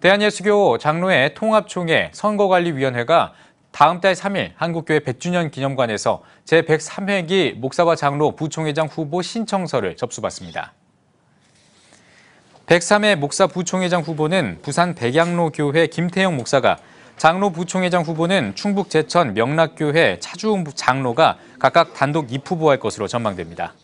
대한예수교 장로회 통합총회 선거관리위원회가 다음 달 3일 한국교회 100주년 기념관에서 제103회기 목사와 장로 부총회장 후보 신청서를 접수받습니다. 103회 목사 부총회장 후보는 부산 백양로교회 김태영 목사가 장로 부총회장 후보는 충북 제천 명락교회 차주은 장로가 각각 단독 입후보할 것으로 전망됩니다.